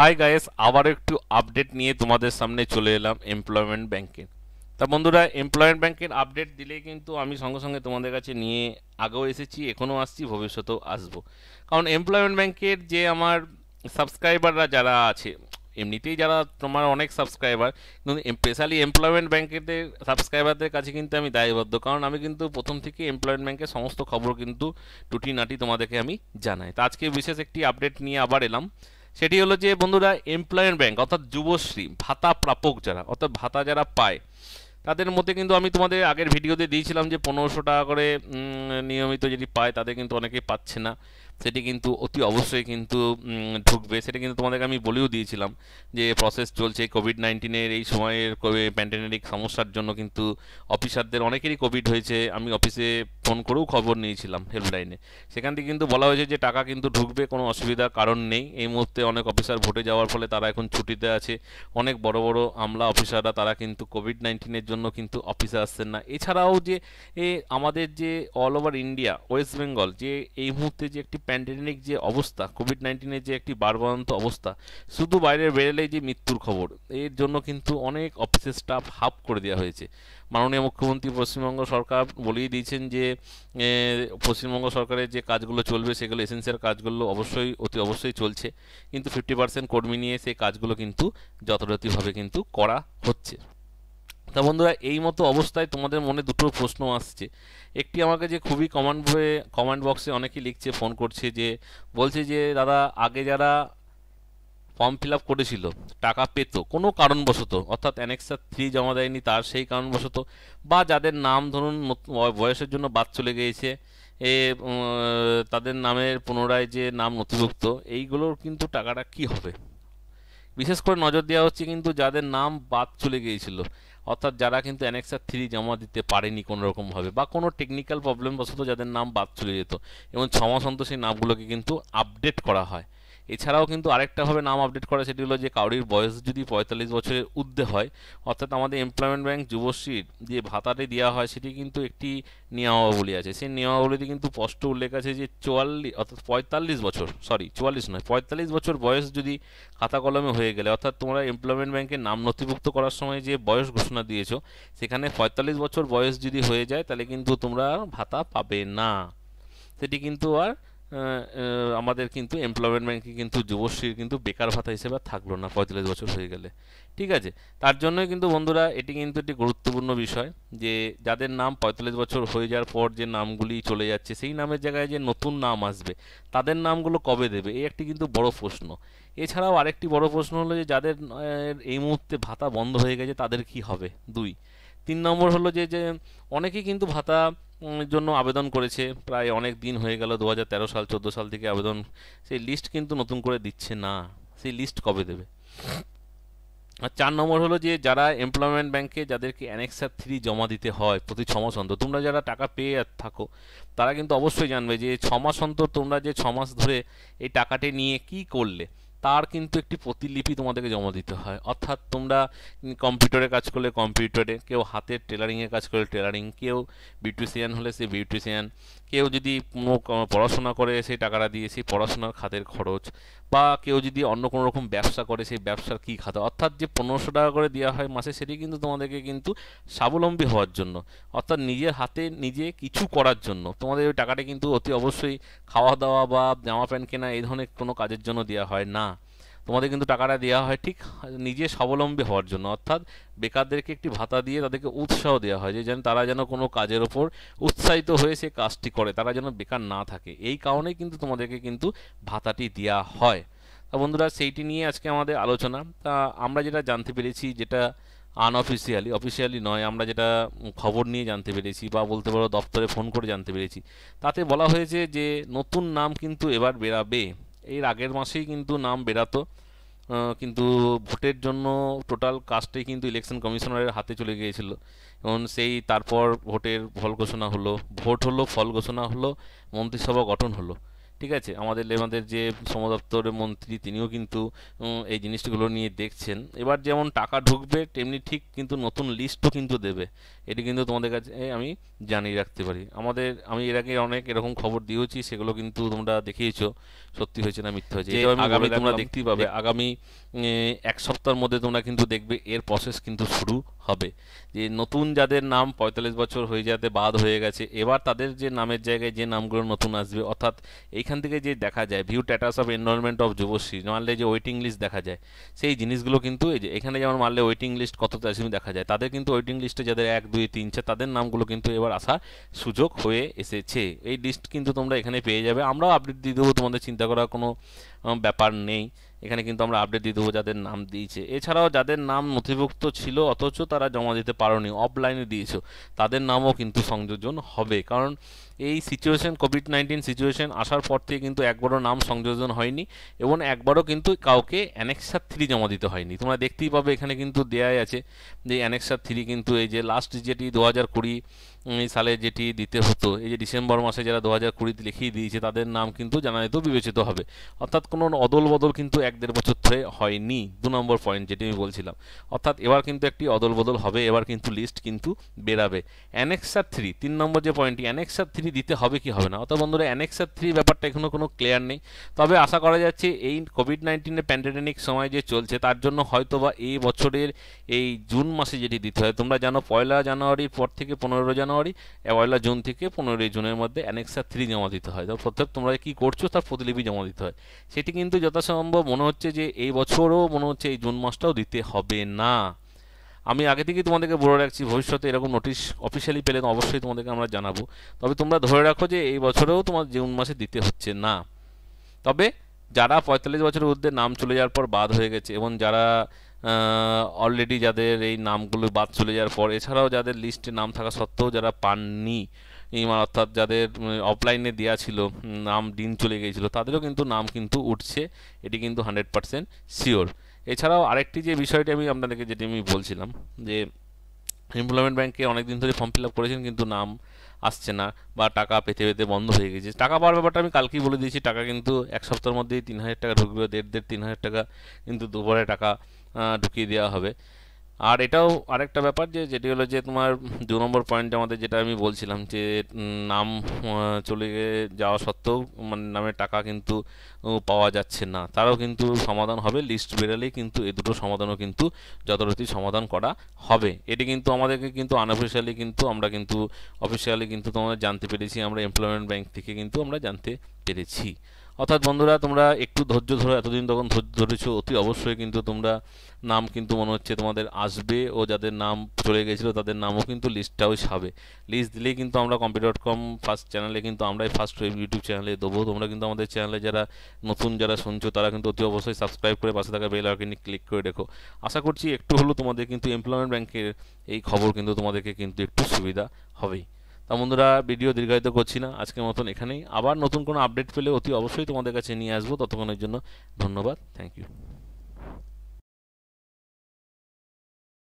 high guys আবার একটু update নিয়ে তোমাদের সামনে চলে এলাম এমপ্লয়মেন্ট ব্যাংকের তা বন্ধুরা এমপ্লয়মেন্ট ব্যাংকের আপডেট দিলে কিন্তু আমি সঙ্গে সঙ্গে তোমাদের কাছে নিয়ে আগেও এসেছি এখনও আসছি ভবিষ্যতেও আসবো কারণ এমপ্লয়মেন্ট ব্যাংকের যে আমার সাবস্ক্রাইবাররা যারা আছে এমনিতেই যারা তোমার অনেক সাবস্ক্রাইবার কিন্তু স্পেশালি এমপ্লয়মেন্ট ব্যাংকেদের সাবস্ক্রাইবারদের কাছে কিন্তু আমি দায়বদ্ধ কারণ আমি কিন্তু প্রথম থেকে এমপ্লয়মেন্ট ব্যাঙ্কের সমস্ত খবর কিন্তু টুটি নাটি তোমাদেরকে আমি জানাই তা আজকে বিশেষ একটি আপডেট নিয়ে আবার এলাম সেটি হলো যে বন্ধুরা এমপ্লয়মেন্ট ব্যাংক অর্থাৎ যুবশ্রী ভাতা প্রাপক যারা অর্থাৎ ভাতা যারা পায় তাদের মধ্যে কিন্তু আমি তোমাদের আগের ভিডিওতে দিয়েছিলাম যে পনেরোশো টাকা করে নিয়মিত যেটি পায় তাদের কিন্তু অনেকে পাচ্ছে না সেটি কিন্তু অতি অবশ্যই কিন্তু ঢুকবে সেটা কিন্তু তোমাদেরকে আমি বলেও দিয়েছিলাম যে প্রসেস চলছে কোভিড নাইন্টিনের এই সময়ের প্যান্ডেমিক সমস্যার জন্য কিন্তু অফিসারদের অনেকেরই কোভিড হয়েছে আমি অফিসে ফোন করেও খবর নিয়েছিলাম হেল্পলাইনে সেখান থেকে কিন্তু বলা হয়েছে যে টাকা কিন্তু ঢুকবে কোনো অসুবিধার কারণ নেই এই মুহূর্তে অনেক অফিসার ভোটে যাওয়ার ফলে তারা এখন ছুটিতে আছে অনেক বড় বড় আমলা অফিসাররা তারা কিন্তু কোভিড নাইন্টিনের জন্য কিন্তু অফিসে আসছেন না এছাড়াও যে আমাদের যে all over India West Bengal যে এই মুহূর্তে যে একটি প্যান্ডেমিক যে অবস্থা কোভিড নাইন্টিনের যে একটি বারবন্ত অবস্থা শুধু বাইরে বেরেলেই যে মৃত্যুর খবর এর জন্য কিন্তু অনেক অফিসের স্টাফ হাফ করে দেওয়া হয়েছে মাননীয় মুখ্যমন্ত্রী পশ্চিমবঙ্গ সরকার বলেই দিয়েছেন যে পশ্চিমবঙ্গ সরকারের যে কাজগুলো চলবে সেগুলো এসেন্সিয়াল কাজগুলো অবশ্যই অতি অবশ্যই চলছে কিন্তু ফিফটি পার্সেন্ট কর্মী নিয়ে সেই কাজগুলো কিন্তু যথাযথভাবে কিন্তু করা হচ্ছে তা বন্ধুরা এই মতো অবস্থায় তোমাদের মনে দুটো প্রশ্ন আসছে একটি আমাকে যে খুবই কমান্ড কমান্ড বক্সে অনেকেই লিখছে ফোন করছে যে বলছে যে দাদা আগে যারা ফর্ম ফিল করেছিল টাকা পেত কোনো কারণবশত অর্থাৎ অ্যানেক্সার থ্রি জমা দেয়নি তার সেই কারণবশত বা যাদের নাম ধরুন বয়সের জন্য বাদ চলে গিয়েছে এ তাদের নামের পুনরায় যে নাম নথিভুক্ত এইগুলোর কিন্তু টাকাটা কি হবে বিশেষ করে নজর দেওয়া হচ্ছে কিন্তু যাদের নাম বাদ চলে গিয়েছিল অর্থাৎ যারা কিন্তু অ্যানেক্সার থ্রি জমা দিতে পারেনি কোনো রকমভাবে বা কোনো টেকনিক্যাল প্রবলেমবশত যাদের নাম বাদ চলে যেত এবং ছমাস অন্তর সেই নামগুলোকে কিন্তু আপডেট করা হয় এছাড়াও কিন্তু আরেকটাভাবে নাম আপডেট করা সেটি হলো যে কাউরির বয়স যদি পঁয়তাল্লিশ বছরের ঊর্ধ্বে হয় অর্থাৎ আমাদের এমপ্লয়মেন্ট ব্যাংক যুবশ্রীর যে ভাতাটি দেওয়া হয় সেটি কিন্তু একটি নিয়মাবলী আছে সেই নিয়মাবলীতে কিন্তু স্পষ্ট উল্লেখ আছে যে চুয়াল্লিশ অর্থাৎ পঁয়তাল্লিশ বছর সরি চুয়াল্লিশ নয় পঁয়তাল্লিশ বছর বয়স যদি খাতা কলমে হয়ে গেলে অর্থাৎ তোমরা এমপ্লয়মেন্ট ব্যাংকের নাম নথিভুক্ত করার সময় যে বয়স ঘোষণা দিয়েছো সেখানে পঁয়তাল্লিশ বছর বয়স যদি হয়ে যায় তাহলে কিন্তু তোমরা ভাতা পাবে না সেটি কিন্তু আর আমাদের কিন্তু এমপ্লয়মেন্ট ব্যাংকে কিন্তু যুবশ্রীর কিন্তু বেকার ভাতা হিসেবে থাকলো না পঁয়তাল্লিশ বছর হয়ে গেলে ঠিক আছে তার জন্যই কিন্তু বন্ধুরা এটি কিন্তু একটি গুরুত্বপূর্ণ বিষয় যে যাদের নাম পঁয়তাল্লিশ বছর হয়ে যাওয়ার পর যে নামগুলি চলে যাচ্ছে সেই নামের জায়গায় যে নতুন নাম আসবে তাদের নামগুলো কবে দেবে এই একটি কিন্তু বড় প্রশ্ন এছাড়াও আরেকটি বড় প্রশ্ন হলো যে যাদের এই মুহূর্তে ভাতা বন্ধ হয়ে গেছে তাদের কি হবে দুই তিন নম্বর হলো যে যে অনেকেই কিন্তু ভাতা জন্য আবেদন করেছে প্রায় অনেক দিন হয়ে গেল দু সাল চোদ্দো সাল থেকে আবেদন সেই লিস্ট কিন্তু নতুন করে দিচ্ছে না সেই লিস্ট কবে দেবে আর চার নম্বর হলো যে যারা এমপ্লয়মেন্ট ব্যাংকে যাদেরকে অ্যানেক্সার থ্রি জমা দিতে হয় প্রতি ছ মাস অন্তর তোমরা যারা টাকা পেয়ে থাকো তারা কিন্তু অবশ্যই জানবে যে ছ মাস অন্তর তোমরা যে ছ মাস ধরে এই টাকাটি নিয়ে কি করলে তার কিন্তু একটি প্রতিলিপি তোমাদেরকে জমা দিতে হয় অর্থাৎ তোমরা কম্পিউটারে কাজ করলে কম্পিউটারে কেউ হাতের টেলারিংয়ে কাজ করলে টেলারিং কেউ বিউটিশিয়ান হলে সে বিউটিশিয়ান কেউ যদি পড়াশোনা করে সেই টাকাটা দিয়ে সেই পড়াশোনার খাতের খরচ বা কেউ যদি অন্য কোনো রকম ব্যবসা করে সেই ব্যবসার কী খাতা অর্থাৎ যে পনেরোশো টাকা করে দেওয়া হয় মাসে সেটি কিন্তু তোমাদেরকে কিন্তু স্বাবলম্বী হওয়ার জন্য অর্থাৎ নিজের হাতে নিজে কিছু করার জন্য তোমাদের ওই টাকাটা কিন্তু অতি অবশ্যই খাওয়া দাওয়া বা জামা প্যান্ট কেনা এই ধরনের কোনো কাজের জন্য দেওয়া হয় না তোমাদের কিন্তু টাকাটা দেওয়া হয় ঠিক নিজে স্বাবলম্বী হওয়ার জন্য অর্থাৎ বেকারদেরকে একটি ভাতা দিয়ে তাদেরকে উৎসাহ দেওয়া হয় যে যেন তারা যেন কোনো কাজের ওপর উৎসাহিত হয়ে সে কাজটি করে তারা যেন বেকার না থাকে এই কারণেই কিন্তু তোমাদেরকে কিন্তু ভাতাটি দেওয়া হয় তা বন্ধুরা সেইটি নিয়ে আজকে আমাদের আলোচনা তা আমরা যেটা জানতে পেরেছি যেটা আনঅফিসিয়ালি অফিসিয়ালি নয় আমরা যেটা খবর নিয়ে জানতে পেরেছি বা বলতে পারো দপ্তরে ফোন করে জানতে পেরেছি তাতে বলা হয়েছে যে নতুন নাম কিন্তু এবার বেরাবে এর আগের মাসেই কিন্তু নাম বেরাতো কিন্তু ভোটের জন্য টোটাল কাজটাই কিন্তু ইলেকশন কমিশনারের হাতে চলে গিয়েছিল এবং সেই তারপর ভোটের ফল ঘোষণা হলো ভোট হলো ফল ঘোষণা হলো মন্ত্রিসভা গঠন হলো ঠিক আছে আমাদের আমাদের যে সমদপ্তরের মন্ত্রী তিনিও কিন্তু এই জিনিসগুলো নিয়ে দেখছেন এবার যেমন টাকা ঢুকবে তেমনি ঠিক কিন্তু নতুন লিস্টও কিন্তু দেবে এটি কিন্তু তোমাদের কাছে আমি জানিয়ে রাখতে পারি আমাদের আমি এর আগে অনেক এরকম খবর দিয়েছি সেগুলো কিন্তু তোমরা দেখিয়েছো সত্যি হয়েছে না মিথ্যা হয়েছে আগামী তোমরা দেখতেই পাবে আগামী এক সপ্তাহের মধ্যে তোমরা কিন্তু দেখবে এর প্রসেস কিন্তু শুরু হবে যে নতুন যাদের নাম পঁয়তাল্লিশ বছর হয়ে যাতে বাদ হয়ে গেছে এবার তাদের যে নামের জায়গায় যে নামগুলো নতুন আসবে অর্থাৎ এইখান থেকে যে দেখা যায় view status of enrolment of Yuvashree মানলে যে ওয়েটিং লিস্ট দেখা যায় সেই জিনিসগুলো কিন্তু এই যে এখানে যেমন মারলে ওয়েটিং লিস্ট কত আসবে দেখা যায় তাদের কিন্তু ওয়েটিং লিস্টে যাদের এক দুই তিন চার তাদের নামগুলো কিন্তু এবার আসার সুযোগ হয়ে এসেছে এই লিস্ট কিন্তু তোমরা এখানে পেয়ে যাবে আমরাও আপডেট দিয়ে দেবো তোমাদের চিন্তা করার কোনো ব্যাপার নেই এখানে কিন্তু আমরা আপডেট দিয়ে দেবো যাদের নাম দিয়েছে এছাড়াও যাদের নাম নথিভুক্ত ছিল অথচ তারা জমা দিতে পারোনি অফলাইনে দিয়েছ তাদের নামও কিন্তু সংযোজন হবে কারণ এই সিচুয়েশন কোভিড নাইন্টিন সিচুয়েশন আসার পর থেকে কিন্তু একবারও নাম সংযোজন হয়নি এবং একবারও কিন্তু কাউকে অ্যানেক্সার থ্রি জমা দিতে হয়নি তোমরা দেখতেই পাবে এখানে কিন্তু দেয়াই আছে যে অ্যানেক্সার থ্রি কিন্তু এই যে লাস্ট যেটি দু হাজার কুড়ি সালে যেটি দিতে হতো এই যে ডিসেম্বর মাসে যারা দু হাজার কুড়িতে লিখিয়ে দিয়েছে তাদের নাম কিন্তু জানা যেত বিবেচিত হবে অর্থাৎ কোনো অদল বদল কিন্তু এক দেড় বছর ধরে হয়নি দু নম্বর পয়েন্ট যেটি আমি বলছিলাম অর্থাৎ এবার কিন্তু একটি অদল বদল হবে এবার কিন্তু লিস্ট কিন্তু বেরাবে অ্যানেক্সার থ্রি তিন নম্বর যে পয়েন্টটি অ্যানেক্সার থ্রি থ্রি দিতে হবে কি হবে না অত বন্ধুরা অ্যানেক্সার থ্রি ব্যাপারটা এখনও কোনো ক্লিয়ার নেই তবে আশা করা যাচ্ছে এই কোভিড নাইন্টিনের প্যান্ডেমিক সময় যে চলছে তার জন্য হয়তো বা এই বছরের এই জুন মাসে যেটি দিতে হয় তোমরা জানো পয়লা জানুয়ারির পর থেকে পনেরো জানুয়ারি পয়লা জুন থেকে পনেরোই জুনের মধ্যে অ্যানেক্সার থ্রি জমা দিতে হয় তো প্রত্যেক তোমরা কি করছো তার প্রতিলিপি জমা দিতে হয় সেটি কিন্তু যথাসম্ভব মনে হচ্ছে যে এই বছরও মনে হচ্ছে এই জুন মাসটাও দিতে হবে না আমি আগে থেকেই তোমাদেরকে বলে রাখছি ভবিষ্যতে এরকম নোটিশ অফিসিয়ালি পেলে অবশ্যই তোমাদেরকে আমরা জানাবো তবে তোমরা ধরে রাখো যে এই বছরেও তোমার জুন মাসে দিতে হচ্ছে না তবে যারা পঁয়তাল্লিশ বছরের ঊর্ধ্বে নাম চলে যাওয়ার পর বাদ হয়ে গেছে এবং যারা অলরেডি যাদের এই নামগুলো বাদ চলে যাওয়ার পর এছাড়াও যাদের লিস্টে নাম থাকা সত্ত্বেও যারা পাননি অর্থাৎ যাদের অফলাইনে দেওয়া ছিল নাম দিন চলে গিয়েছিল তাদেরও কিন্তু নাম কিন্তু উঠছে এটি কিন্তু হান্ড্রেড পারসেন্ট শিওর এছাড়াও আরেকটি যে বিষয়টি আমি আপনাদেরকে যেটি আমি বলছিলাম যে এমপ্লয়মেন্ট ব্যাংকে অনেকদিন ধরে ফর্ম ফিল আপ করেছেন কিন্তু নাম আসছে না বা টাকা পেতে পেতে বন্ধ হয়ে গেছে টাকা পাওয়ার ব্যাপারটা আমি কালকেই বলে দিয়েছি টাকা কিন্তু এক সপ্তাহের মধ্যেই তিন হাজার টাকা ঢুকবে দেড় দেড় তিন হাজার টাকা কিন্তু দুপুরে টাকা ঢুকিয়ে দেওয়া হবে আর এটাও আরেকটা ব্যাপার যে যেটি হলো যে তোমার দু নম্বর পয়েন্টে আমাদের যেটা আমি বলছিলাম যে নাম চলে যাওয়া সত্ত্বেও মানে নামের টাকা কিন্তু পাওয়া যাচ্ছে না তারও কিন্তু সমাধান হবে লিস্ট বেরালেই কিন্তু এ দুটো সমাধানও কিন্তু যথারীতি সমাধান করা হবে এটি কিন্তু আমাদেরকে কিন্তু আনঅফিসিয়ালি কিন্তু আমরা কিন্তু অফিসিয়ালি কিন্তু তোমাদের জানতে পেরেছি আমরা এমপ্লয়মেন্ট ব্যাংক থেকে কিন্তু আমরা জানতে পেরেছি অর্থাৎ বন্ধুরা তোমরা একটু ধৈর্য ধরো এতদিন তখন ধৈর্য ধরেছ অতি অবশ্যই কিন্তু তোমরা নাম কিন্তু মনে হচ্ছে তোমাদের আসবে ও যাদের নাম চলে গেছিলো তাদের নামও কিন্তু লিস্টটাও ছাবে লিস্ট দিলেই কিন্তু আমরা কম্পিউটার ডট কম ফার্স্ট চ্যানেলে কিন্তু আমরাই ফার্স্ট ইউটিউব চ্যানেলে দেবো তোমরা কিন্তু আমাদের চ্যানেলে যারা নতুন যারা শুনছো তারা কিন্তু অতি অবশ্যই সাবস্ক্রাইব করে পাশে থাকা বেল আইকনে ক্লিক করে দেখো আশা করছি একটু হলেও তোমাদের কিন্তু এমপ্লয়মেন্ট ব্যাংকের এই খবর কিন্তু তোমাদেরকে কিন্তু একটু সুবিধা হবেই তা বন্ধুরা ভিডিও দীর্ঘায়িত করছি না আজকের মতন এখানেই আবার নতুন কোনো আপডেট পেলে অতি অবশ্যই তোমাদের কাছে নিয়ে আসবো ততক্ষণের জন্য ধন্যবাদ থ্যাংক ইউ